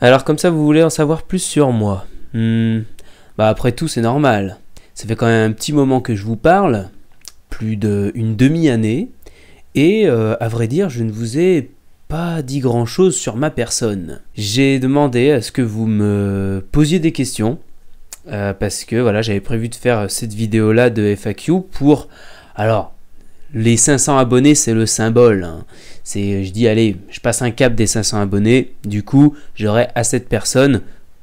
Alors comme ça, vous voulez en savoir plus sur moi hmm. Bah après tout, c'est normal. Ça fait quand même un petit moment que je vous parle, plus d'une demi-année, et euh, à vrai dire, je ne vous ai pas dit grand-chose sur ma personne. J'ai demandé à ce que vous me posiez des questions, euh, parce que voilà, j'avais prévu de faire cette vidéo-là de FAQ pour... Alors, les 500 abonnés, c'est le symbole. Hein. C'est, je dis, allez, je passe un cap des 500 abonnés. Du coup, j'aurai assez de personnes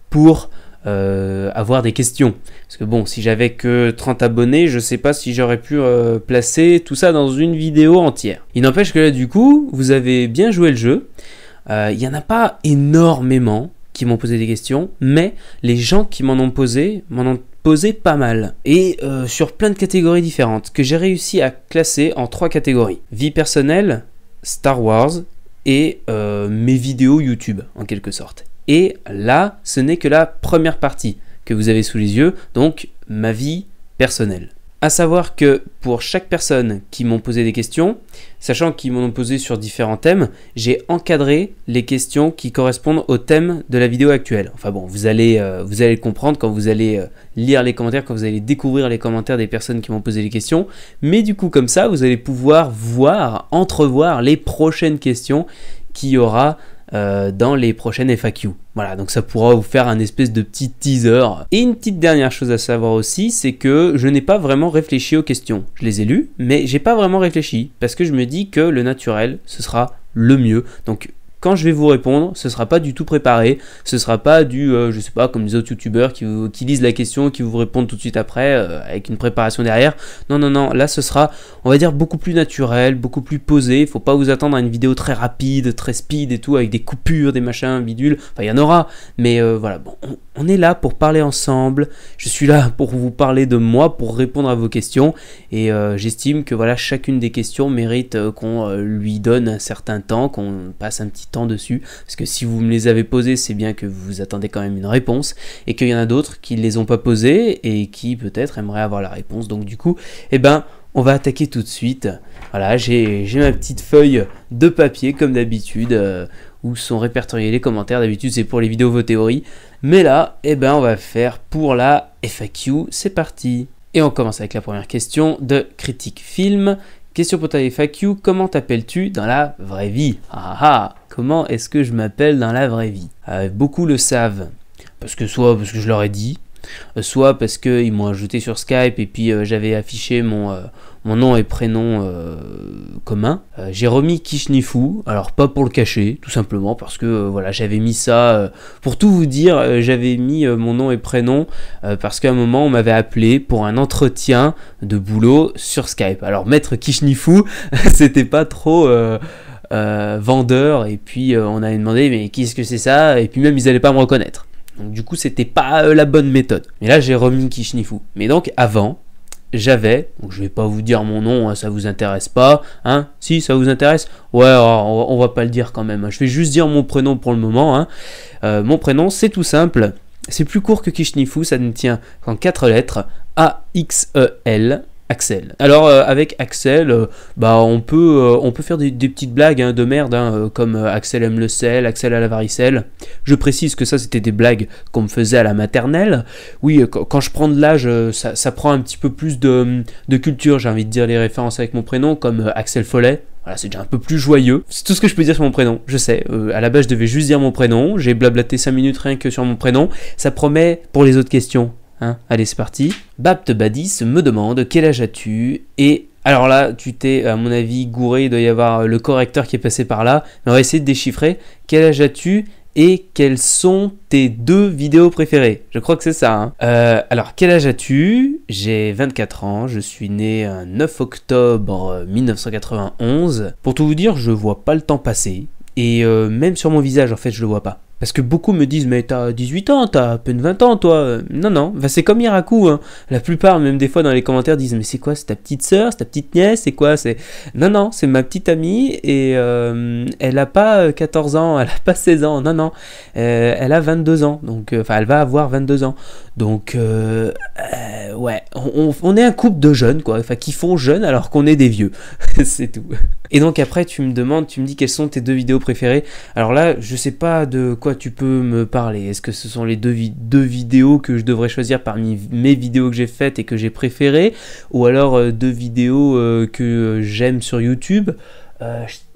pour euh, avoir des questions. Parce que bon, si j'avais que 30 abonnés, je sais pas si j'aurais pu euh, placer tout ça dans une vidéo entière. Il n'empêche que là, du coup, vous avez bien joué le jeu. Euh, il n'y en a pas énormément qui m'ont posé des questions, mais les gens qui m'en ont posé, m'en ont posé pas mal. Et sur plein de catégories différentes, que j'ai réussi à classer en trois catégories. Vie personnelle, Star Wars et euh, mes vidéos YouTube en quelque sorte. Et là, ce n'est que la première partie que vous avez sous les yeux, donc ma vie personnelle. À savoir que pour chaque personne qui m'ont posé des questions, sachant qu'ils m'ont posé sur différents thèmes, j'ai encadré les questions qui correspondent au thème de la vidéo actuelle. Enfin bon, vous allez, euh, vous allez comprendre quand vous allez euh, lire les commentaires, quand vous allez découvrir les commentaires des personnes qui m'ont posé les questions. Mais du coup, comme ça, vous allez pouvoir voir, entrevoir les prochaines questions qu'il y aura euh, dans les prochaines FAQ. Voilà, donc ça pourra vous faire un espèce de petit teaser. Et une petite dernière chose à savoir aussi, c'est que je n'ai pas vraiment réfléchi aux questions. Je les ai lues, mais j'ai pas vraiment réfléchi parce que je me dis que le naturel, ce sera le mieux. Donc quand je vais vous répondre, ce sera pas du tout préparé, ce sera pas du, euh, je sais pas, comme les autres youtubeurs qui, lisent la question, qui vous répondent tout de suite après, euh, avec une préparation derrière. Non, non, non, là ce sera, on va dire, beaucoup plus naturel, beaucoup plus posé, faut pas vous attendre à une vidéo très rapide, très speed et tout, avec des coupures, des machins, bidules, enfin il y en aura, mais euh, voilà, bon, on, on est là pour parler ensemble, je suis là pour vous parler de moi, pour répondre à vos questions, et j'estime que voilà, chacune des questions mérite qu'on lui donne un certain temps, qu'on passe un petit dessus, parce que si vous me les avez posés, c'est bien que vous attendez quand même une réponse, et qu'il y en a d'autres qui ne les ont pas posés et qui peut-être aimeraient avoir la réponse. Donc du coup, eh ben, on va attaquer tout de suite. Voilà, j'ai ma petite feuille de papier comme d'habitude, euh, où sont répertoriés les commentaires. D'habitude, c'est pour les vidéos vos théories, mais là, eh ben, on va faire pour la FAQ. C'est parti. Et on commence avec la première question de Critique Film. Question pour ta FAQ, comment t'appelles-tu dans la vraie vie ah, ah, ah comment est-ce que je m'appelle dans la vraie vie. Euh, beaucoup le savent, parce que soit parce que je leur ai dit, euh, soit parce qu'ils m'ont ajouté sur Skype et puis euh, j'avais affiché mon, mon, nom et prénom commun. j'ai remis Kishnifu, alors pas pour le cacher, tout simplement parce que voilà, j'avais mis ça, pour tout vous dire, j'avais mis mon nom et prénom parce qu'à un moment on m'avait appelé pour un entretien de boulot sur Skype. Alors mettre Kishnifu, c'était pas trop euh, vendeur, et puis euh, on a demandé mais qu'est-ce que c'est ça, et puis même ils n'allaient pas me reconnaître. Donc du coup c'était pas euh, la bonne méthode. Mais là j'ai remis Kishnifu. Mais donc avant, j'avais, je vais pas vous dire mon nom, hein, ça vous intéresse pas, hein, si ça vous intéresse, ouais on, va pas le dire quand même, hein. je vais juste dire mon prénom pour le moment, hein. mon prénom c'est tout simple, c'est plus court que Kishnifu, ça ne tient qu'en quatre lettres, A-X-E-L, Axel. Alors euh, avec Axel, euh, bah on peut euh, on peut faire des, petites blagues hein, de merde hein, comme Axel aime le sel, Axel a la varicelle. Je précise que ça c'était des blagues qu'on me faisait à la maternelle. Oui, quand, je prends de l'âge, ça, prend un petit peu plus de, culture. J'ai envie de dire les références avec mon prénom comme Axel Follet. Voilà, c'est déjà un peu plus joyeux. C'est tout ce que je peux dire sur mon prénom. Je sais, à la base, je devais juste dire mon prénom. J'ai blablaté 5 minutes rien que sur mon prénom. Ça promet pour les autres questions. Hein, allez, c'est parti. Bapt Badis me demande quel âge as-tu et alors là, tu t'es, à mon avis, gouré, il doit y avoir euh, le correcteur qui est passé par là. Mais on va essayer de déchiffrer. Quel âge as-tu et quelles sont tes deux vidéos préférées Je crois que c'est ça. Hein. Euh, alors, quel âge as-tu J'ai 24 ans, je suis né 9 octobre 1991. Pour tout vous dire, je vois pas le temps passer. Et euh, même sur mon visage, en fait, je le vois pas. Parce que beaucoup me disent, mais t'as 18 ans, t'as à peine 20 ans, toi. Non, non, c'est comme Hiraku. Hein. La plupart, même des fois dans les commentaires, disent, mais c'est quoi, c'est ta petite sœur, c'est ta petite nièce, c'est quoi c'est... Non, non, c'est ma petite amie et euh, elle a pas 14 euh, ans, elle a pas 16 ans, non, non. Euh, elle a 22 ans, donc, enfin, elle va avoir 22 ans. Donc, ouais, on, est un couple de jeunes, quoi, enfin, qui font jeunes alors qu'on est des vieux. c'est tout. Et donc, après, tu me demandes, tu me dis quelles sont tes deux vidéos préférées. Alors là, je sais pas de quoi tu peux me parler Est-ce que ce sont les deux, vidéos que je devrais choisir parmi mes vidéos que j'ai faites et que j'ai préférées Ou alors euh, deux vidéos euh, que euh, j'aime sur YouTube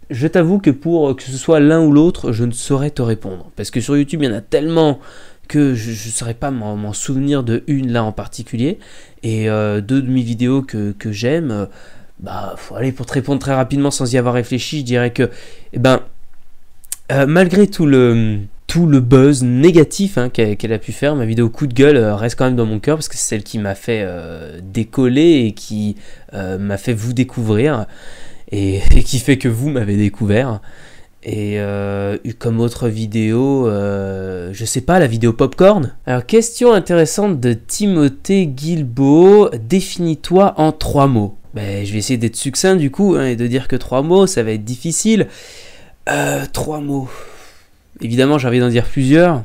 je, t'avoue que pour que ce soit l'un ou l'autre, je ne saurais te répondre. Parce que sur YouTube, il y en a tellement que je ne saurais pas m'en souvenir de une là en particulier. Et deux de mes vidéos que, j'aime, bah, faut aller pour te répondre très rapidement sans y avoir réfléchi, je dirais que, eh ben, malgré tout le, tout le buzz négatif hein, qu'elle a pu faire. Ma vidéo coup de gueule euh, reste quand même dans mon cœur parce que c'est celle qui m'a fait euh, décoller et qui euh, m'a fait vous découvrir et, qui fait que vous m'avez découvert. Et comme autre vidéo, je sais pas, la vidéo Popcorn. Alors, question intéressante de Timothée Guilbeault. Définis-toi en trois mots. Ben, je vais essayer d'être succinct du coup hein, et de dire que trois mots, ça va être difficile. trois mots. Évidemment, j'ai envie d'en dire plusieurs.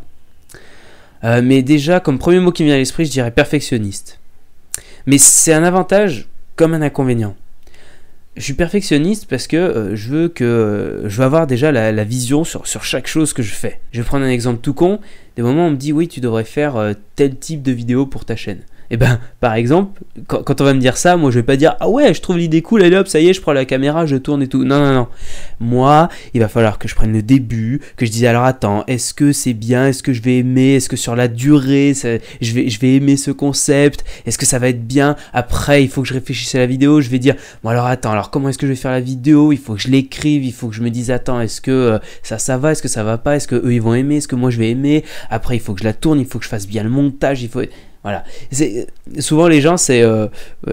Euh, mais déjà, comme premier mot qui me vient à l'esprit, je dirais perfectionniste. Mais c'est un avantage comme un inconvénient. Je suis perfectionniste parce que euh, je veux que euh, je veux avoir déjà la, vision sur, sur, chaque chose que je fais. Je vais prendre un exemple tout con. Des moments où on me dit oui, tu devrais faire tel type de vidéo pour ta chaîne. Et eh ben, par exemple, quand, on va me dire ça, moi je vais pas dire ah ouais, je trouve l'idée cool, allez hop, ça y est, je prends la caméra, je tourne et tout. Non, non, non. Moi, il va falloir que je prenne le début, que je dise alors attends, est-ce que c'est bien, est-ce que je vais aimer, est-ce que sur la durée, je, vais, je vais aimer ce concept, est-ce que ça va être bien. Après, il faut que je réfléchisse à la vidéo, je vais dire bon alors attends, alors comment est-ce que je vais faire la vidéo Il faut que je l'écrive, il faut que je me dise attends, est-ce que euh, ça, ça va, est-ce que ça va pas, est-ce que eux ils vont aimer, est-ce que moi je vais aimer. Après, il faut que je la tourne, il faut que je fasse bien le montage, il faut. Voilà. Souvent les gens, c'est, euh,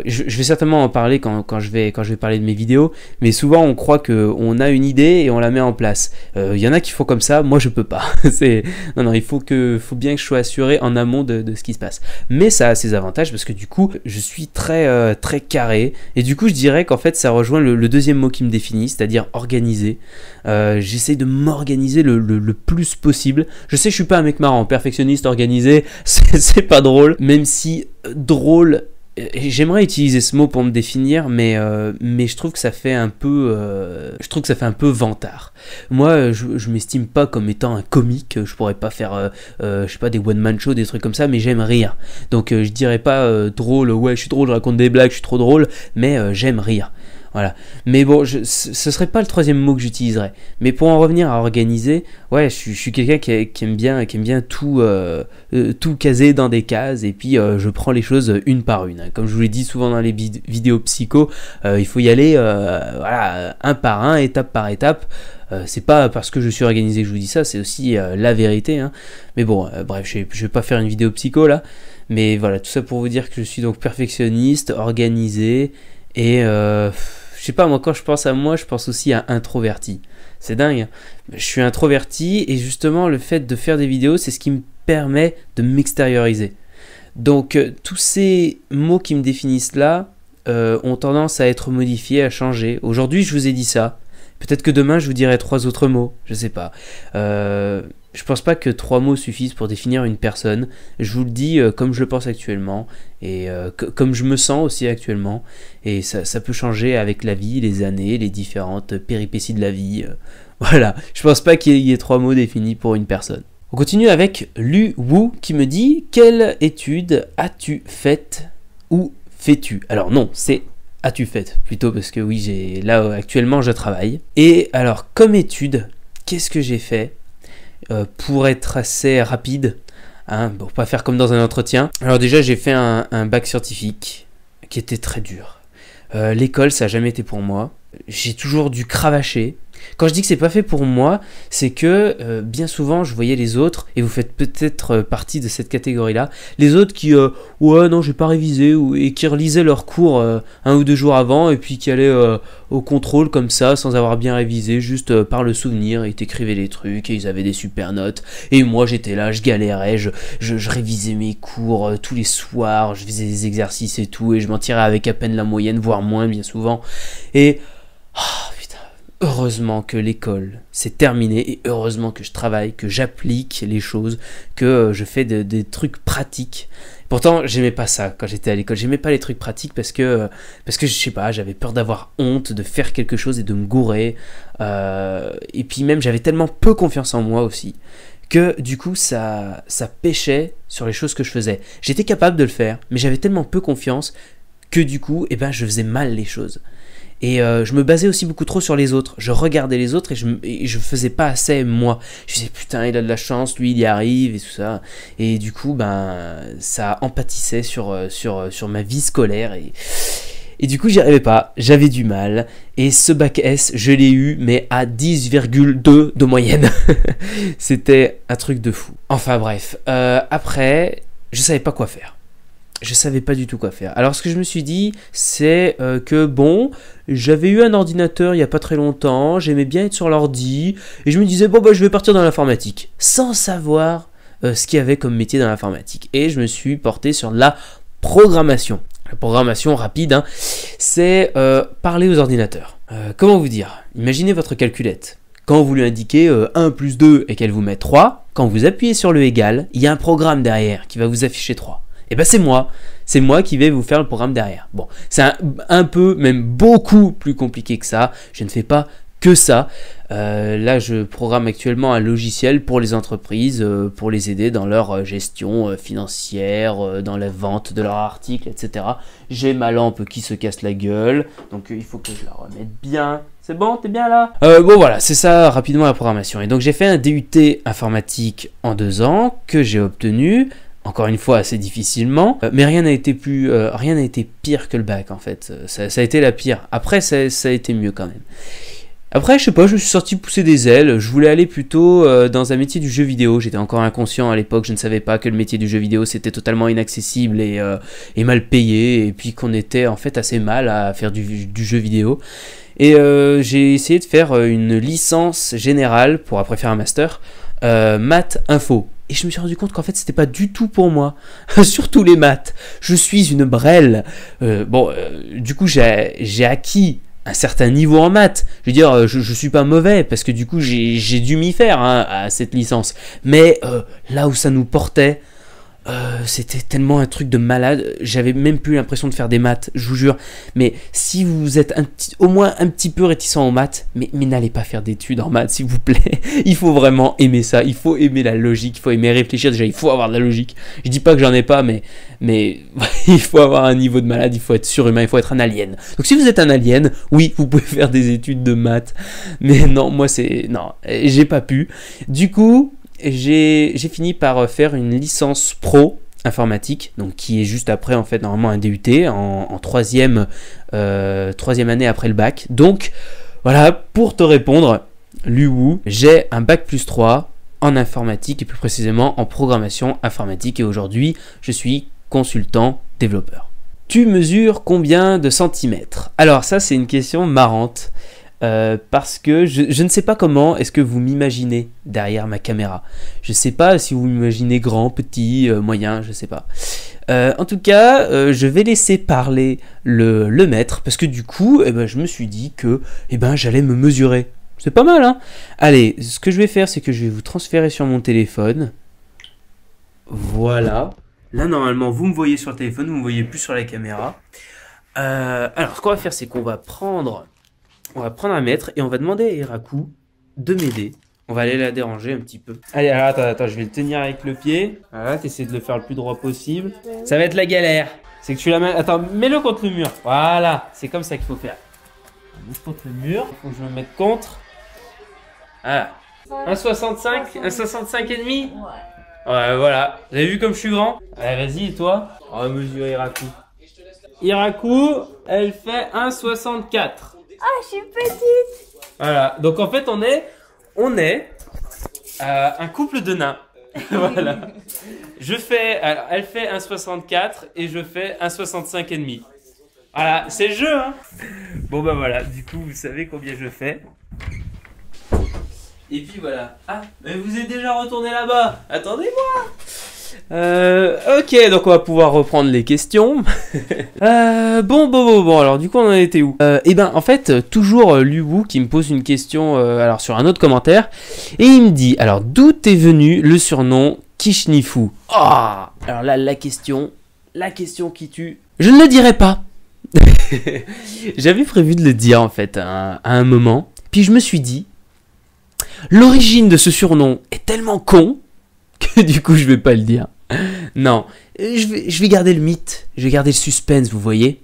je, vais certainement en parler quand, quand, je vais, quand je vais parler de mes vidéos, mais souvent on croit qu'on a une idée et on la met en place. Il euh, y en a qui font comme ça, moi je peux pas. non, non, il faut, que, faut bien que je sois assuré en amont de, de, ce qui se passe. Mais ça a ses avantages parce que du coup, je suis très, euh, très carré et du coup, je dirais qu'en fait, ça rejoint le, deuxième mot qui me définit, c'est-à-dire organisé. j'essaie de m'organiser le, le, le, plus possible. Je sais, je suis pas un mec marrant, perfectionniste, organisé, c'est pas drôle même si euh, drôle, euh, j'aimerais utiliser ce mot pour me définir, mais, euh, je trouve que ça fait un peu, je trouve que ça fait un peu vantard. Moi, je, m'estime pas comme étant un comique. Je pourrais pas faire, je sais pas, des one man show, des trucs comme ça, mais j'aime rire. Donc, je dirais pas drôle. Ouais, je suis drôle, je raconte des blagues, je suis trop drôle, mais j'aime rire. Voilà. Mais bon, je, ce serait pas le troisième mot que j'utiliserais. Mais pour en revenir à organiser, ouais, je, suis quelqu'un qui, aime bien, qui aime bien tout, euh, euh, tout caser dans des cases et puis euh, je prends les choses une par une. Hein. Comme je vous l'ai dit souvent dans les vidéos psycho, il faut y aller, voilà, un par un, étape par étape. c'est pas parce que je suis organisé que je vous dis ça, c'est aussi la vérité. Hein. Mais bon, bref, je, je, vais pas faire une vidéo psycho là. Mais voilà, tout ça pour vous dire que je suis donc perfectionniste, organisé, et euh, je sais pas, moi quand je pense à moi, je pense aussi à introverti. C'est dingue. Hein. Je suis introverti et justement le fait de faire des vidéos, c'est ce qui me permet de m'extérioriser. Donc euh, tous ces mots qui me définissent là euh, ont tendance à être modifiés, à changer. Aujourd'hui je vous ai dit ça. Peut-être que demain je vous dirai trois autres mots, je sais pas. Euh, je pense pas que trois mots suffisent pour définir une personne. Je vous le dis euh, comme je le pense actuellement et euh, comme je me sens aussi actuellement. Et ça, peut changer avec la vie, les années, les différentes péripéties de la vie. Euh. voilà, je pense pas qu'il y, ait trois mots définis pour une personne. On continue avec Lu Wu qui me dit Quelle étude as-tu faite ou fais-tu Alors non, c'est as-tu faite plutôt parce que oui, j'ai là actuellement je travaille. Et alors, comme étude, qu'est-ce que j'ai fait euh, pour être assez rapide, hein, pour pas faire comme dans un entretien. Alors déjà, j'ai fait un, bac scientifique qui était très dur. Euh, l'école, ça n'a jamais été pour moi. J'ai toujours dû cravacher. Quand je dis que c'est pas fait pour moi, c'est que euh, bien souvent je voyais les autres, et vous faites peut-être euh, partie de cette catégorie-là, les autres qui euh, ouais non j'ai pas révisé ou, et qui relisaient leurs cours un ou deux jours avant et puis qui allaient au contrôle comme ça sans avoir bien révisé, juste par le souvenir, et ils t'écrivaient les trucs et ils avaient des super notes. Et moi j'étais là, je galérais, je, je, révisais mes cours tous les soirs, je faisais des exercices et tout, et je m'en tirais avec à peine la moyenne, voire moins bien souvent. Et ah, heureusement que l'école c'est terminé et heureusement que je travaille, que j'applique les choses, que euh, je fais des trucs pratiques. Pourtant, j'aimais pas ça quand j'étais à l'école. J'aimais pas les trucs pratiques parce que, euh, parce que je sais pas, j'avais peur d'avoir honte de faire quelque chose et de me gourer. Euh, et puis même, j'avais tellement peu confiance en moi aussi que du coup ça ça pêchait sur les choses que je faisais. J'étais capable de le faire, mais j'avais tellement peu confiance que du coup, eh ben, je faisais mal les choses. Et euh, je me basais aussi beaucoup trop sur les autres. Je regardais les autres et je, faisais pas assez moi. Je disais putain, il a de la chance, lui il y arrive et tout ça. Et du coup, ben, ça empâtissait sur, euh, sur, euh, sur ma vie scolaire et. Et du coup, j'y arrivais pas, j'avais du mal. Et ce bac S, je l'ai eu, mais à 10,2 de moyenne. C'était un truc de fou. Enfin bref, euh, après, je savais pas quoi faire je savais pas du tout quoi faire. Alors ce que je me suis dit, c'est euh, que bon, j'avais eu un ordinateur il y a pas très longtemps, j'aimais bien être sur l'ordi, et je me disais bon bah je vais partir dans l'informatique, sans savoir euh, ce qu'il y avait comme métier dans l'informatique. Et je me suis porté sur la programmation. La programmation rapide, hein, c'est euh, parler aux ordinateurs. comment vous dire Imaginez votre calculette. Quand vous lui indiquez 1 plus 2 et qu'elle vous met 3, quand vous appuyez sur le égal, il y a un programme derrière qui va vous afficher 3 et eh ben c'est moi. C'est moi qui vais vous faire le programme derrière. Bon, c'est un, peu, même beaucoup plus compliqué que ça. Je ne fais pas que ça. Euh, là, je programme actuellement un logiciel pour les entreprises, euh, pour les aider dans leur euh, gestion financière, dans la vente de leurs articles, etc. J'ai ma lampe qui se casse la gueule, donc il faut que je la remette bien. C'est bon, t'es bien là Bon voilà, c'est ça rapidement la programmation. Et donc j'ai fait un DUT informatique en deux ans que j'ai obtenu encore une fois assez difficilement, euh, mais rien n'a été plus, euh, rien n'a été pire que le bac en fait. Euh, ça, a été la pire. Après, ça, a été mieux quand même. Après, je sais pas, je me suis sorti pousser des ailes. Je voulais aller plutôt dans un métier du jeu vidéo. J'étais encore inconscient à l'époque, je ne savais pas que le métier du jeu vidéo c'était totalement inaccessible et, mal payé, et puis qu'on était en fait assez mal à faire du, du jeu vidéo. Et j'ai essayé de faire une licence générale pour après faire un master, maths info et je me suis rendu compte qu'en fait c'était pas du tout pour moi. Surtout les maths. Je suis une brelle. Euh, bon, euh, du coup j'ai acquis un certain niveau en maths. Je veux dire, euh, je, ne suis pas mauvais parce que du coup j'ai dû m'y faire hein, à cette licence. Mais là où ça nous portait, euh, c'était tellement un truc de malade, j'avais même plus l'impression de faire des maths, je vous jure. Mais si vous êtes au moins un petit peu réticent en maths, mais, mais n'allez pas faire d'études en maths, s'il vous plaît. Il faut vraiment aimer ça, il faut aimer la logique, il faut aimer réfléchir, déjà il faut avoir de la logique. Je dis pas que j'en ai pas, mais, mais il faut avoir un niveau de malade, il faut être surhumain, il faut être un alien. Donc si vous êtes un alien, oui, vous pouvez faire des études de maths, mais non, moi c'est... Non, j'ai pas pu. Du coup, j'ai fini par euh, faire une licence pro informatique, donc qui est juste après en fait normalement un DUT en, euh, troisième, année après le bac. Donc voilà, pour te répondre, Luwu, j'ai un bac plus 3 en informatique et plus précisément en programmation informatique et aujourd'hui je suis consultant développeur. Tu mesures combien de centimètres Alors ça c'est une question marrante euh, parce que je, ne sais pas comment est-ce que vous m'imaginez derrière ma caméra. Je ne sais pas si vous m'imaginez grand, petit, euh, moyen, je ne sais pas. Euh, en tout cas, je vais laisser parler le, maître parce que du coup, eh ben, je me suis dit que eh ben, j'allais me mesurer. C'est pas mal, hein Allez, ce que je vais faire, c'est que je vais vous transférer sur mon téléphone. Voilà. Là, normalement, vous me voyez sur le téléphone, vous ne me voyez plus sur la caméra. alors, ce qu'on va faire, c'est qu'on va prendre on va prendre un mètre et on va demander à Iraku de m'aider. On va aller la déranger un petit peu. Allez, attends, attends, je vais le tenir avec le pied. Voilà, essaies de le faire le plus droit possible. Ça va être la galère. C'est que tu la mets... Attends, mets-le contre le mur. Voilà, c'est comme ça qu'il faut faire. contre le mur. Il faut que je me mette contre. Voilà. 1,65 1,65 et demi Ouais. Ouais, voilà. Vous avez vu comme je suis grand Allez, vas-y, et toi On mesure mesurer Iraku. elle fait 1,64. Ah, je suis petite. Voilà. Donc en fait, on est, on est euh, un couple de nains. voilà. Je fais, alors, elle fait 1,64 et je fais 1,65 et demi. Voilà, c'est le jeu. Hein bon ben voilà. Du coup, vous savez combien je fais. Et puis voilà. Ah, mais vous êtes déjà retourné là-bas. Attendez-moi. Euh, ok, donc on va pouvoir reprendre les questions. Euh, bon, bon, bon, bon, alors du coup on en était où euh, Eh ben en fait, toujours Lubu qui me pose une question alors sur un autre commentaire. Et il me dit, alors d'où est venu le surnom Kishnifu ah, Alors là, la question, la question qui tue, je ne le dirai pas. J'avais prévu de le dire en fait à un moment, puis je me suis dit, l'origine de ce surnom est tellement con que du coup je vais pas le dire. Non, je vais, garder le mythe, je vais garder le suspense, vous voyez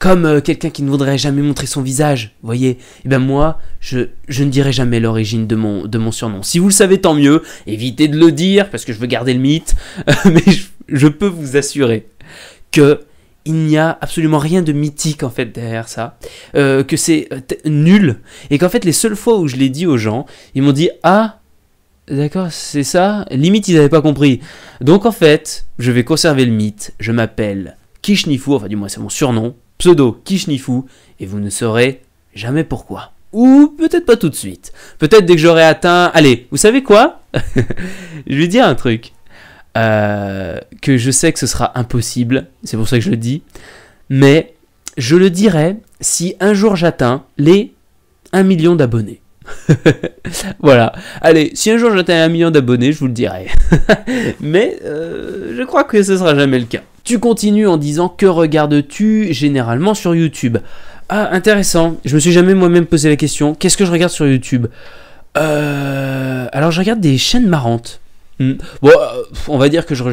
comme euh, quelqu'un qui ne voudrait jamais montrer son visage, Vous voyez Et eh ben moi, je, ne dirai jamais l'origine de mon, surnom. Si vous le savez, tant mieux. Évitez de le dire parce que je veux garder le mythe. mais je, peux vous assurer que il n'y a absolument rien de mythique en fait derrière ça, euh, que c'est euh, nul et qu'en fait les seules fois où je l'ai dit aux gens, ils m'ont dit ah D'accord, c'est ça Limite, ils n'avaient pas compris. Donc en fait, je vais conserver le mythe, je m'appelle Kishnifu, enfin du moins c'est mon surnom, pseudo Kishnifu, et vous ne saurez jamais pourquoi. Ou peut-être pas tout de suite. Peut-être dès que j'aurai atteint... Allez, vous savez quoi Je vais dire un truc. Euh, que je sais que ce sera impossible, c'est pour ça que je le dis. Mais je le dirai si un jour j'atteins les 1 million d'abonnés. voilà. Allez, si un jour j'atteins un million d'abonnés, je vous le dirai. Mais euh, je crois que ce sera jamais le cas. Tu continues en disant que regardes-tu généralement sur YouTube Ah, intéressant. Je me suis jamais moi-même posé la question. Qu'est-ce que je regarde sur YouTube euh, Alors, je regarde des chaînes marrantes. Hmm. Bon, euh, on va dire que je,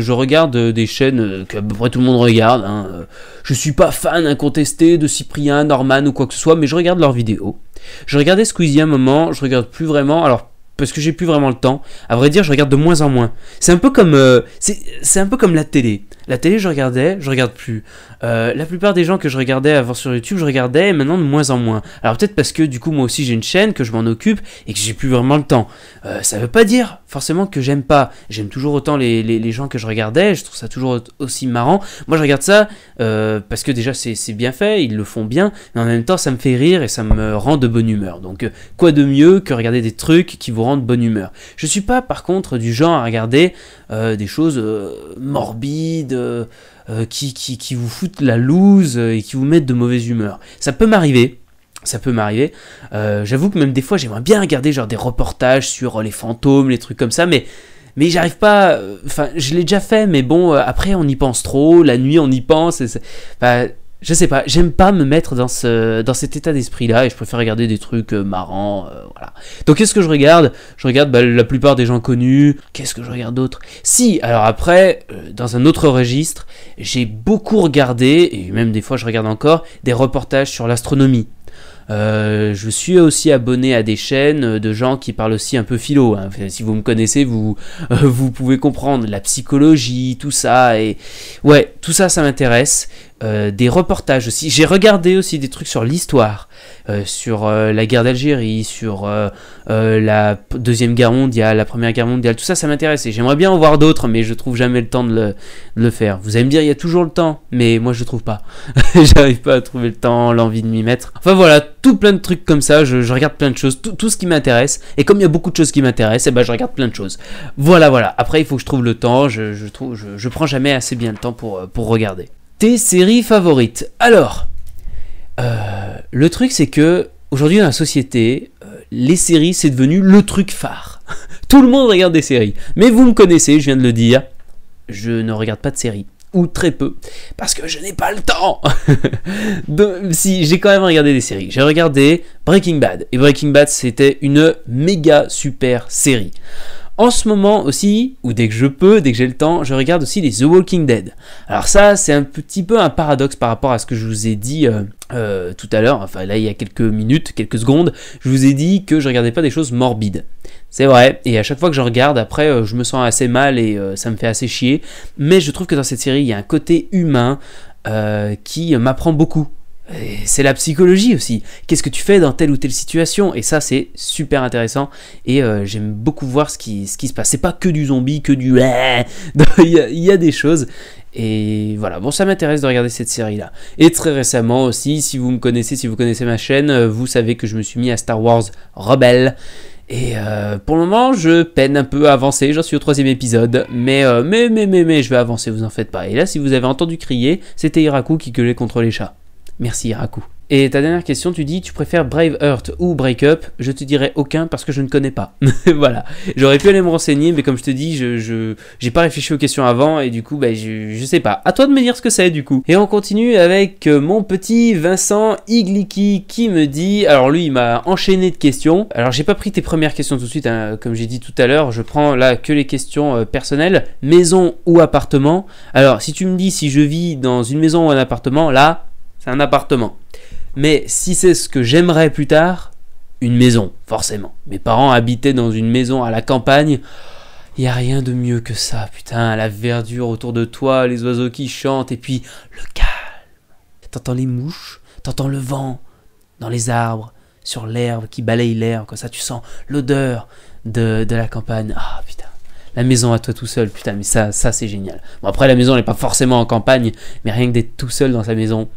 je regarde euh, des chaînes euh, que à peu près tout le monde regarde. Hein. Je suis pas fan incontesté de Cyprien, Norman ou quoi que ce soit, mais je regarde leurs vidéos. Je regardais Squeezie à un moment, je regarde plus vraiment. Alors parce que j'ai plus vraiment le temps. À vrai dire, je regarde de moins en moins. C'est un peu comme c'est un peu comme la télé. La télé, je regardais, je regarde plus. Euh, la plupart des gens que je regardais avant sur YouTube, je regardais, maintenant de moins en moins. Alors peut-être parce que du coup, moi aussi, j'ai une chaîne, que je m'en occupe, et que j'ai plus vraiment le temps. Ça euh, ça veut pas dire forcément que j'aime pas. J'aime toujours autant les, gens que je regardais, je trouve ça toujours aussi marrant. Moi, je regarde ça euh, parce que déjà, c'est bien fait, ils le font bien, mais en même temps, ça me fait rire et ça me rend de bonne humeur. Donc, quoi de mieux que regarder des trucs qui vous rendent bonne humeur Je suis pas, par contre, du genre à regarder euh, des choses euh, morbides, euh, qui, qui, qui, vous foutent la loose et qui vous mettent de mauvaise humeur. Ça peut m'arriver. Ça peut m'arriver. J'avoue que même des fois, j'aimerais bien regarder genre des reportages sur les fantômes, les trucs comme ça, mais mais j'arrive pas. Enfin, je l'ai déjà fait, mais bon, après on y pense trop. La nuit on y pense je sais pas, j'aime pas me mettre dans, ce, dans cet état d'esprit-là et je préfère regarder des trucs euh, marrants, euh, voilà. Donc qu'est-ce que je regarde Je regarde bah, la plupart des gens connus, qu'est-ce que je regarde d'autre Si, alors après, euh, dans un autre registre, j'ai beaucoup regardé, et même des fois je regarde encore, des reportages sur l'astronomie. je suis aussi abonné à des chaînes de gens qui parlent aussi un peu philo. Hein. Si vous me connaissez, vous, vous pouvez comprendre la psychologie, tout ça. Et ouais, tout ça, ça m'intéresse. Euh, des reportages aussi. J'ai regardé aussi des trucs sur l'histoire, euh, sur euh, la guerre d'Algérie, sur la deuxième guerre mondiale, la première guerre mondiale. Tout ça, ça m'intéresse et j'aimerais bien en voir d'autres, mais je trouve jamais le temps de le, faire. Vous allez me dire, il y a toujours le temps, mais moi je trouve pas. J'arrive pas à trouver le temps, l'envie de m'y mettre. Enfin voilà, tout plein de trucs comme ça. Je, regarde plein de choses, tout, ce qui m'intéresse. Et comme il y a beaucoup de choses qui m'intéressent, et eh ben je regarde plein de choses. Voilà, voilà. Après, il faut que je trouve le temps. Je, trouve, prends jamais assez bien le temps pour pour regarder tes séries favorites. Alors, euh, le truc c'est que aujourd'hui dans la société, euh, les séries c'est devenu le truc phare. Tout le monde regarde des séries. Mais vous me connaissez, je viens de le dire, je ne regarde pas de séries. Ou très peu. Parce que je n'ai pas le temps. si j'ai quand même regardé des séries. J'ai regardé Breaking Bad. Et Breaking Bad c'était une méga super série. En ce moment aussi, ou dès que je peux, dès que j'ai le temps, je regarde aussi les The Walking Dead. Alors ça, c'est un petit peu un paradoxe par rapport à ce que je vous ai dit euh, euh, tout à l'heure, enfin là il y a quelques minutes, quelques secondes, je vous ai dit que je regardais pas des choses morbides. C'est vrai, et à chaque fois que je regarde, après euh, je me sens assez mal et ça me fait assez chier, mais je trouve que dans cette série, il y a un côté humain qui m'apprend beaucoup c'est la psychologie aussi. Qu'est-ce que tu fais dans telle ou telle situation Et ça, c'est super intéressant. Et euh, j'aime beaucoup voir ce qui, se passe. C'est pas que du zombie, que du. Il y, a, des choses. Et voilà, bon, ça m'intéresse de regarder cette série-là. Et très récemment aussi, si vous me connaissez, si vous connaissez ma chaîne, euh, vous savez que je me suis mis à Star Wars Rebelle. Et euh, pour le moment, je peine un peu à avancer, j'en suis au troisième épisode, mais, mais, mais, mais, mais, je vais avancer, vous en faites pas. Et là, si vous avez entendu crier, c'était Iraku qui gueulait contre les chats. Merci Raku. Et ta dernière question, tu dis, tu préfères Brave Heart ou Break Up Je te dirai aucun parce que je ne connais pas. voilà. J'aurais pu aller me renseigner, mais comme je te dis, je j'ai pas réfléchi aux questions avant et du coup, bah, je, je sais pas. À toi de me dire ce que c'est du coup. Et on continue avec euh, mon petit Vincent Igliki qui me dit, alors lui, il m'a enchaîné de questions. Alors j'ai pas pris tes premières questions tout de suite, hein. comme j'ai dit tout à l'heure. Je prends là que les questions euh, personnelles, maison ou appartement. Alors si tu me dis si je vis dans une maison ou un appartement, là, c'est un appartement. Mais si c'est ce que j'aimerais plus tard, une maison, forcément. Mes parents habitaient dans une maison à la campagne. Il n'y a rien de mieux que ça, putain, la verdure autour de toi, les oiseaux qui chantent, et puis le calme. T'entends les mouches, t'entends le vent dans les arbres, sur l'herbe qui balaye l'air. comme ça tu sens l'odeur de, la campagne. Ah putain, la maison à toi tout seul, putain, mais ça, ça c'est génial. Bon après la maison n'est pas forcément en campagne, mais rien que d'être tout seul dans sa maison,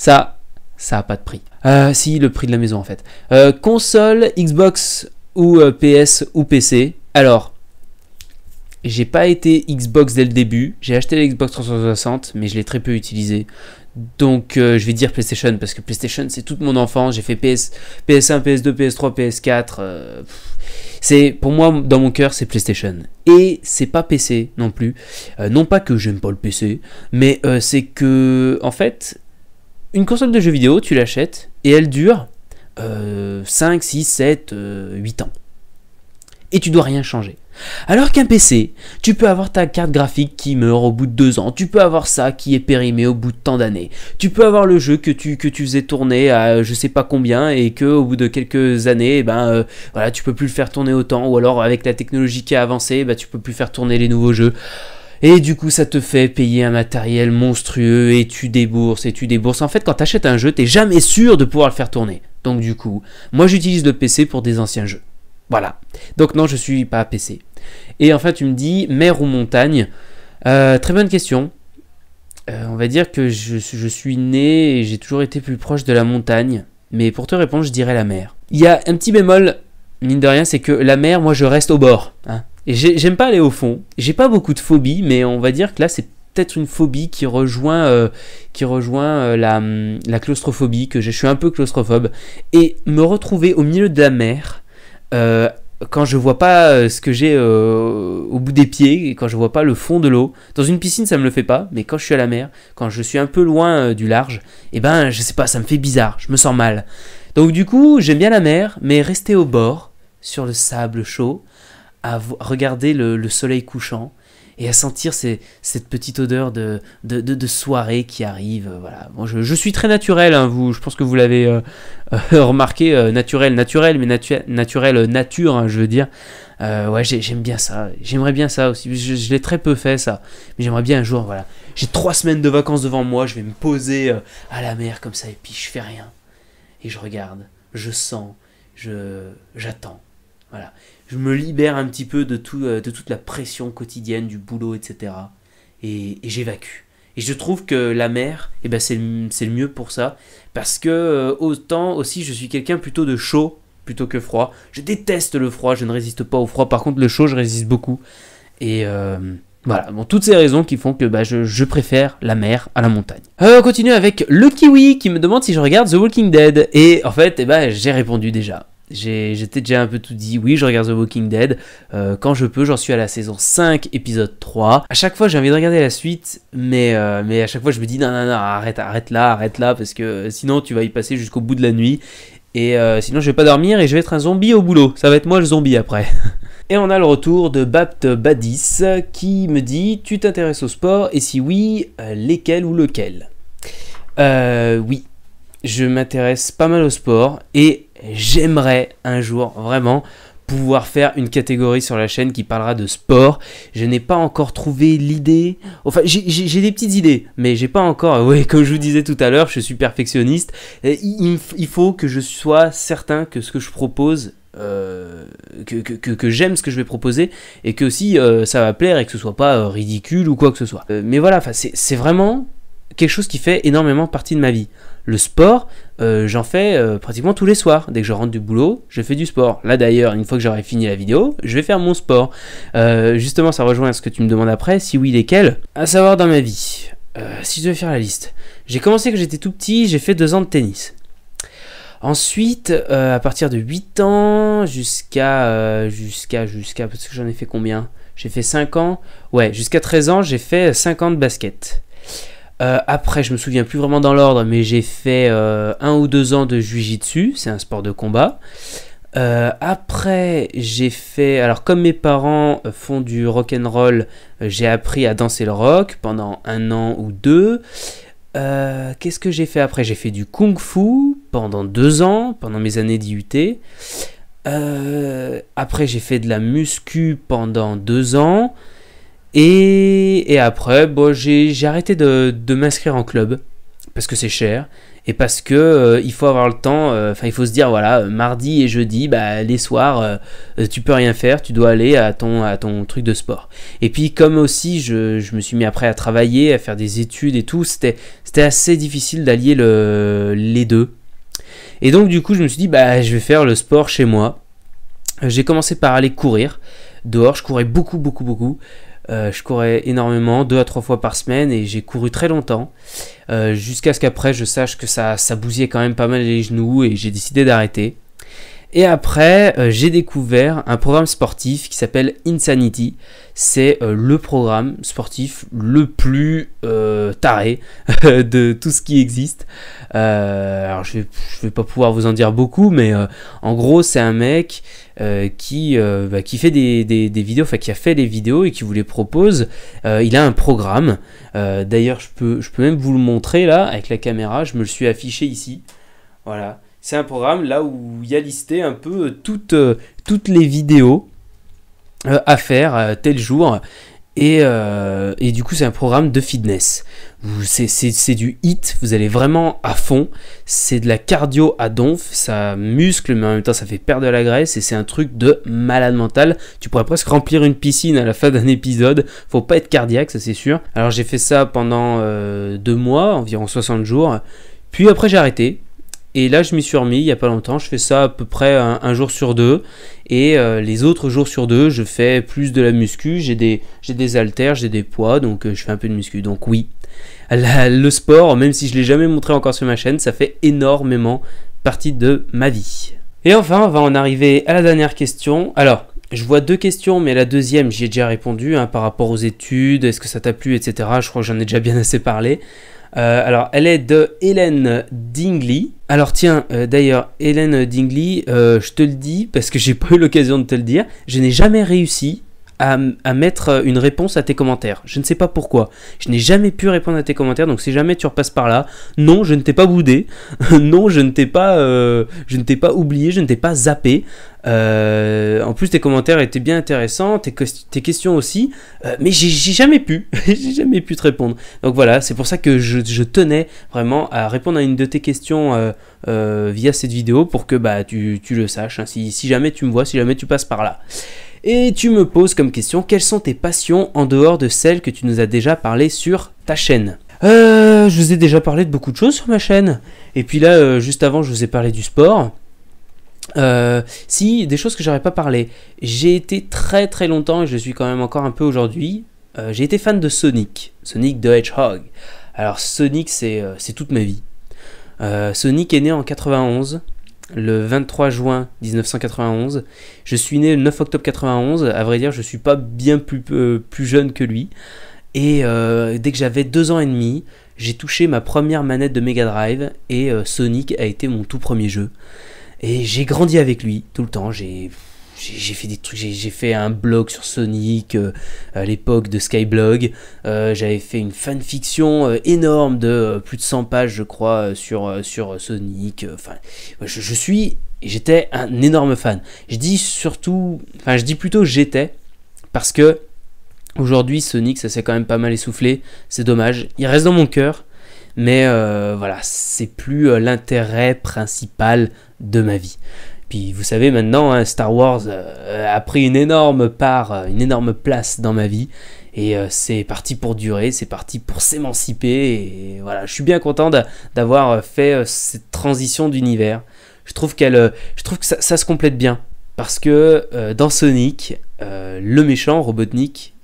ça, ça n'a pas de prix. Euh, si, le prix de la maison en fait. Euh, console, Xbox ou euh, PS ou PC. Alors, j'ai pas été Xbox dès le début. J'ai acheté l'Xbox Xbox 360, mais je l'ai très peu utilisé. Donc, euh, je vais dire PlayStation parce que PlayStation, c'est toute mon enfance. J'ai fait PS, PS1, PS2, PS3, PS4. c'est pour moi, dans mon cœur, c'est PlayStation. Et c'est pas PC non plus. non pas que j'aime pas le PC, mais c'est que, en fait, une console de jeux vidéo, tu l'achètes et elle dure 5, 6, 7, 8 ans. Et tu dois rien changer. Alors qu'un PC, tu peux avoir ta carte graphique qui meurt au bout de 2 ans, tu peux avoir ça qui est périmé au bout de tant d'années, tu peux avoir le jeu que tu, que tu faisais tourner à je sais pas combien et que au bout de quelques années, eh ben, euh, voilà, tu peux plus le faire tourner autant, ou alors avec la technologie qui a avancé, eh ben, tu peux plus faire tourner les nouveaux jeux. Et du coup, ça te fait payer un matériel monstrueux et tu débourses et tu débourses. En fait, quand tu achètes un jeu, t'es jamais sûr de pouvoir le faire tourner. Donc du coup, moi j'utilise le PC pour des anciens jeux. Voilà. Donc non, je suis pas PC. Et enfin, tu me dis mer ou montagne euh, Très bonne question. Euh, on va dire que je, je suis né et j'ai toujours été plus proche de la montagne. Mais pour te répondre, je dirais la mer. Il y a un petit bémol, mine de rien, c'est que la mer, moi je reste au bord. Hein j'aime pas aller au fond. J'ai pas beaucoup de phobies, mais on va dire que là, c'est peut-être une phobie qui rejoint, euh, qui rejoint euh, la, hum, la, claustrophobie, que je suis un peu claustrophobe. Et me retrouver au milieu de la mer, euh, quand je vois pas ce que j'ai au bout des pieds, et quand je vois pas le fond de l'eau, dans une piscine ça me le fait pas, mais quand je suis à la mer, quand je suis un peu loin du large, et eh ben je sais pas, ça me fait bizarre, je me sens mal. Donc du coup j'aime bien la mer, mais rester au bord, sur le sable chaud, à regarder le, soleil couchant et à sentir cette petite odeur de, soirée qui arrive. Euh, voilà. Bon, je, suis très naturel, hein, vous, je pense que vous l'avez euh, euh, remarqué, naturel, naturel, mais naturel, nature, hein, je veux dire. ouais, j'aime bien ça, j'aimerais bien ça aussi, je, l'ai très peu fait ça, mais j'aimerais bien un jour, voilà. J'ai trois semaines de vacances devant moi, je vais me poser à la mer comme ça, et puis je fais rien. Et je regarde, je sens, je j'attends. Voilà. Je me libère un petit peu de, tout, euh, de toute la pression quotidienne, du boulot, etc. Et, j'évacue. Et je trouve que la mer, eh ben c'est le, mieux pour ça. Parce que euh, autant aussi, je suis quelqu'un plutôt de chaud plutôt que froid. Je déteste le froid, je ne résiste pas au froid. Par contre, le chaud, je résiste beaucoup. Et euh, voilà, bon, toutes ces raisons qui font que bah, je, préfère la mer à la montagne. on continue avec le kiwi qui me demande si je regarde The Walking Dead. Et en fait, eh ben, j'ai répondu déjà. J'étais déjà un peu tout dit, oui, je regarde The Walking Dead. Euh, quand je peux, j'en suis à la saison 5, épisode 3. A chaque fois, j'ai envie de regarder la suite, mais, euh, mais à chaque fois, je me dis, non, non, non, arrête, arrête là, arrête là, parce que euh, sinon, tu vas y passer jusqu'au bout de la nuit. Et sinon, je vais pas dormir et je vais être un zombie au boulot. Ça va être moi le zombie après. Et on a le retour de Bapt Badis qui me dit Tu t'intéresses au sport Et si oui, lesquels ou lequel euh, Oui, je m'intéresse pas mal au sport et j'aimerais un jour vraiment pouvoir faire une catégorie sur la chaîne qui parlera de sport. Je n'ai pas encore trouvé l'idée. Enfin, j'ai des petites idées, mais j'ai pas encore. Oui, comme je vous disais tout à l'heure, je suis perfectionniste. Il, faut que je sois certain que ce que je propose. Euh, que, j'aime ce que je vais proposer et que aussi euh, ça va plaire et que ce soit pas euh, ridicule ou quoi que ce soit. mais voilà, c'est vraiment quelque chose qui fait énormément partie de ma vie. Le sport, euh, j'en fais euh, pratiquement tous les soirs. Dès que je rentre du boulot, je fais du sport. Là d'ailleurs, une fois que j'aurai fini la vidéo, je vais faire mon sport. Euh, justement, ça rejoint ce que tu me demandes après, si oui, lesquels À savoir dans ma vie, si je devais faire la liste, j'ai commencé quand j'étais tout petit, j'ai fait deux ans de tennis. Ensuite, à partir de 8 ans jusqu'à jusqu'à jusqu'à parce que j'en ai fait combien J'ai fait 5 ans. Ouais, jusqu'à 13 ans, j'ai fait 5 ans de basket. Euh, après, je me souviens plus vraiment dans l'ordre, mais j'ai fait euh, un ou deux ans de jujitsu, c'est un sport de combat. Euh, après, j'ai fait. Alors, comme mes parents font du rock'n'roll, roll, j'ai appris à danser le rock pendant un an ou deux. Qu'est-ce que j'ai fait après J'ai fait du kung fu pendant deux ans, pendant mes années d'IUT. après, j'ai fait de la muscu pendant deux ans. Et, après, bon, j'ai arrêté de, de m'inscrire en club parce que c'est cher et parce que euh, il faut avoir le temps euh, enfin il faut se dire voilà euh, mardi et jeudi bah, les soirs tu peux rien faire tu dois aller à ton à ton truc de sport et puis comme aussi je, je me suis mis après à travailler à faire des études et tout c'était c'était assez difficile d'allier le, les deux et donc du coup je me suis dit bah je vais faire le sport chez moi j'ai commencé par aller courir dehors je courais beaucoup beaucoup beaucoup euh, je courais énormément, deux à trois fois par semaine, et j'ai couru très longtemps, euh, jusqu'à ce qu'après je sache que ça, ça bousillait quand même pas mal les genoux, et j'ai décidé d'arrêter. Et après, euh, j'ai découvert un programme sportif qui s'appelle Insanity. C'est euh, le programme sportif le plus euh, taré de tout ce qui existe. alors, je ne vais, pas pouvoir vous en dire beaucoup, mais en gros, c'est un mec qui, bah, qui fait des, vidéos, enfin, qui a fait des vidéos et qui vous les propose. il a un programme. D'ailleurs, je peux, je peux même vous le montrer là, avec la caméra. Je me le suis affiché ici. Voilà. C'est un programme là où il y a listé un peu euh, toutes, euh, toutes les vidéos euh, à faire tel jour. Et, du coup, c'est un programme de fitness. C'est du hit, vous allez vraiment à fond. C'est de la cardio à donf, ça muscle, mais en même temps, ça fait perdre de la graisse. Et c'est un truc de malade mental. Tu pourrais presque remplir une piscine à la fin d'un épisode. Faut pas être cardiaque, ça c'est sûr. Alors, j'ai fait ça pendant deux mois, environ 60 jours. Puis après, j'ai arrêté et là, je m'y suis remis il n'y a pas longtemps. Je fais ça à peu près un, jour sur deux. Et euh, les autres jours sur deux, je fais plus de la muscu. J'ai des, j'ai des haltères, j'ai des poids, donc euh, je fais un peu de muscu. Donc oui, le sport, même si je ne l'ai jamais montré encore sur ma chaîne, ça fait énormément partie de ma vie. Et enfin, on va en arriver à la dernière question. Alors, je vois deux questions, mais la deuxième, j'y ai déjà répondu hein, par rapport aux études, est-ce que ça t'a plu, etc. Je crois que j'en ai déjà bien assez parlé. Euh, alors, elle est de Hélène Dingley. Alors tiens, euh, d'ailleurs, Hélène Dingley, euh, je te le dis parce que j'ai pas eu l'occasion de te le dire, je n'ai jamais réussi à, mettre euh, une réponse à tes commentaires. Je ne sais pas pourquoi. Je n'ai jamais pu répondre à tes commentaires, donc si jamais tu repasses par là, non, je ne t'ai pas boudé, non, je ne t'ai pas, euh, je ne t'ai pas oublié, je ne t'ai pas zappé. Euh, en plus, tes commentaires étaient bien intéressants, tes, tes questions aussi, mais j'ai jamais pu, j'ai jamais pu te répondre. Donc voilà, c'est pour ça que je, tenais vraiment à répondre à une de tes questions via cette vidéo pour que bah, tu, le saches, hein. si jamais tu me vois, si jamais tu passes par là. Et tu me poses comme question quelles sont tes passions en dehors de celles que tu nous as déjà parlé sur ta chaîne euh, Je vous ai déjà parlé de beaucoup de choses sur ma chaîne. Et puis là, euh, juste avant, je vous ai parlé du sport. Euh, si, des choses que j'aurais pas parlé. J'ai été très très longtemps, et je suis quand même encore un peu aujourd'hui, euh, j'ai été fan de Sonic, Sonic the Hedgehog. Alors Sonic, c'est euh, toute ma vie. Sonic est né en 91, le 23 juin 1991. Je suis né le 9 octobre 1991, À vrai dire, je suis pas bien plus, euh, plus jeune que lui. Et euh, dès que j'avais deux ans et demi, j'ai touché ma première manette de Mega Drive et euh, Sonic a été mon tout premier jeu. Et j'ai grandi avec lui tout le temps. J'ai j'ai fait des trucs, j'ai fait un blog sur Sonic euh, à l'époque de Skyblog, euh, j'avais fait une fanfiction euh, énorme de plus de 100 pages je crois sur, sur Sonic, enfin je, suis, j'étais un énorme fan. Je dis surtout, enfin je dis plutôt j'étais, parce que aujourd'hui Sonic ça s'est quand même pas mal essoufflé, c'est dommage, il reste dans mon cœur, mais euh, voilà, c'est plus euh, l'intérêt principal de ma vie. Puis vous savez maintenant, hein, Star Wars euh, a pris une énorme part, une énorme place dans ma vie. Et c'est parti pour durer, c'est parti pour s'émanciper. Et voilà, je suis bien content d'avoir fait cette transition d'univers. Je trouve, qu'elle, je trouve que ça, se complète bien. Parce que dans Sonic, le méchant, Robotnik,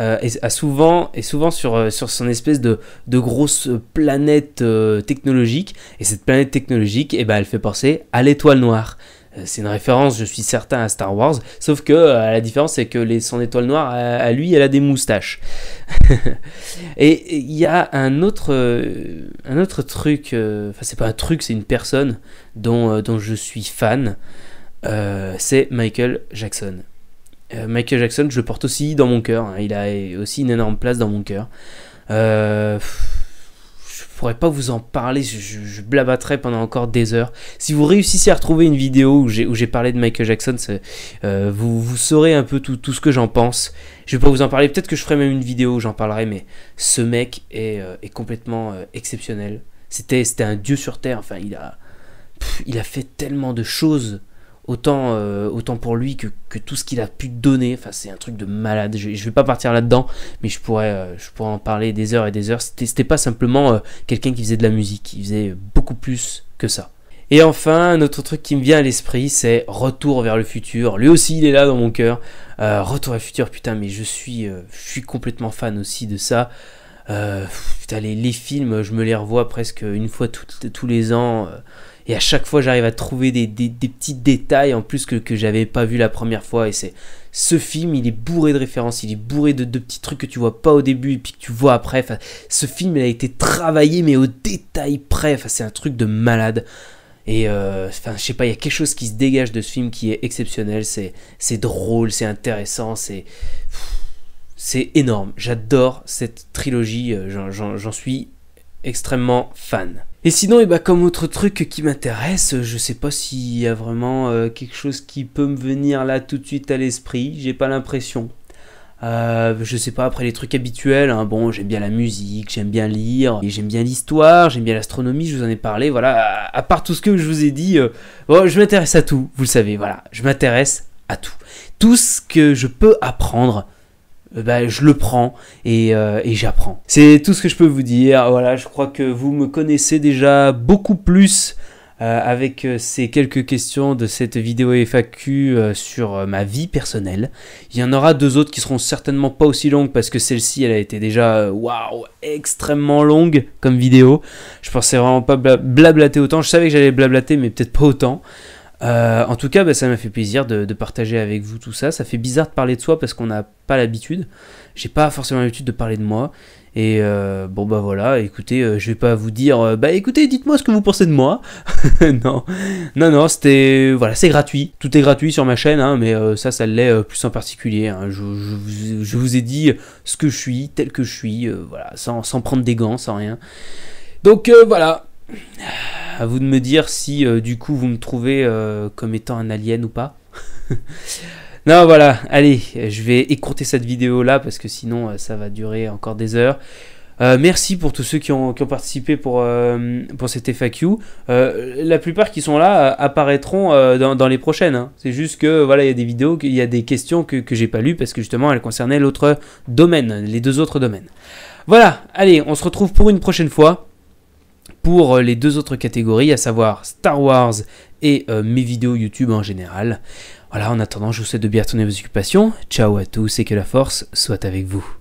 euh, souvent, est souvent sur, euh, sur son espèce de, de grosse planète euh, technologique. Et cette planète technologique, et eh ben, elle fait penser à l'étoile noire. c'est une référence, je suis certain, à Star Wars, sauf que la différence, c'est que les, son étoile noire, à, à, lui, elle a des moustaches. et il y a un autre, un autre truc, enfin, c'est pas un truc, c'est une personne dont, dont je suis fan, c'est Michael Jackson. Euh, Michael Jackson, je le porte aussi dans mon cœur. Hein. il a aussi une énorme place dans mon cœur. Je euh, je pourrais pas vous en parler, je, je, pendant encore des heures. Si vous réussissez à retrouver une vidéo où j'ai parlé de Michael Jackson, euh, vous, vous, saurez un peu tout, tout ce que j'en pense. Je vais pas vous en parler, peut-être que je ferai même une vidéo où j'en parlerai, mais ce mec est, complètement exceptionnel. C'était un dieu sur Terre, enfin il a, il a fait tellement de choses autant, euh, autant pour lui que, tout ce qu'il a pu donner. Enfin, c'est un truc de malade. Je, ne vais pas partir là-dedans, mais je pourrais, euh, je pourrais en parler des heures et des heures. C'était pas simplement euh, quelqu'un qui faisait de la musique, il faisait beaucoup plus que ça. Et enfin, un autre truc qui me vient à l'esprit, c'est Retour vers le futur. Lui aussi, il est là dans mon cœur. Retour vers le futur, putain, mais je suis, suis complètement fan aussi de ça. putain, les, les, films, je me les revois presque une fois tous les ans. Et à chaque fois, j'arrive à trouver des, petits détails en plus que, que j'avais pas vu la première fois. Et c'est ce film, il est bourré de références, il est bourré de, de petits trucs que tu vois pas au début et puis que tu vois après. ce film, il a été travaillé, mais au détail près. c'est un truc de malade. Et euh, enfin, je sais pas, il y a quelque chose qui se dégage de ce film qui est exceptionnel. C'est drôle, c'est intéressant, c'est. C'est énorme. J'adore cette trilogie. Euh, j'en suis extrêmement fan. Et sinon, et eh bah, ben, comme autre truc qui m'intéresse, je sais pas s'il y a vraiment euh, quelque chose qui peut me venir là tout de suite à l'esprit, j'ai pas l'impression. Euh, je sais pas, après les trucs habituels, hein, bon, j'aime bien la musique, j'aime bien lire, j'aime bien l'histoire, j'aime bien l'astronomie, je vous en ai parlé, voilà, à, part tout ce que je vous ai dit, euh, je m'intéresse à tout, vous le savez, voilà, je m'intéresse à tout. Tout ce que je peux apprendre euh, bah, je le prends euh, et, j'apprends. C'est tout ce que je peux vous dire. Voilà, je crois que vous me connaissez déjà beaucoup plus euh, avec ces quelques questions de cette vidéo FAQ sur ma vie personnelle. Il y en aura deux autres qui seront certainement pas aussi longues parce que celle-ci, elle a été déjà waouh extrêmement longue comme vidéo. Je pensais vraiment pas blablater autant. Je savais que j'allais blablater, mais peut-être pas autant. Euh, en tout cas, bah, ça m'a fait plaisir de, de, partager avec vous tout ça. Ça fait bizarre de parler de soi parce qu'on n'a pas l'habitude. J'ai pas forcément l'habitude de parler de moi. Et euh, bon bah voilà, écoutez, euh, je vais pas vous dire, euh, bah écoutez, dites-moi ce que vous pensez de moi. non, non, non, c'était, voilà, c'est gratuit. Tout est gratuit sur ma chaîne, hein, mais euh, ça, ça l'est plus en particulier. Hein. Je, je, vous ai dit ce que je suis, tel que je suis, voilà, sans, sans prendre des gants, sans rien. Donc voilà à vous de me dire si euh, du coup vous me trouvez euh, comme étant un alien ou pas. non voilà, allez, je vais écourter cette vidéo là parce que sinon euh, ça va durer encore des heures. merci pour tous ceux qui ont, participé pour, pour cette FAQ. la plupart qui sont là apparaîtront dans, les prochaines. Hein. C'est juste que voilà, il y a des vidéos, il y a des questions que, que j'ai pas lues parce que justement elles concernaient l'autre domaine, les deux autres domaines. Voilà, allez, on se retrouve pour une prochaine fois pour euh, les deux autres catégories, à savoir Star Wars et euh, mes vidéos YouTube en général. Voilà, en attendant, je vous souhaite de bien retourner vos occupations. Ciao à tous et que la force soit avec vous.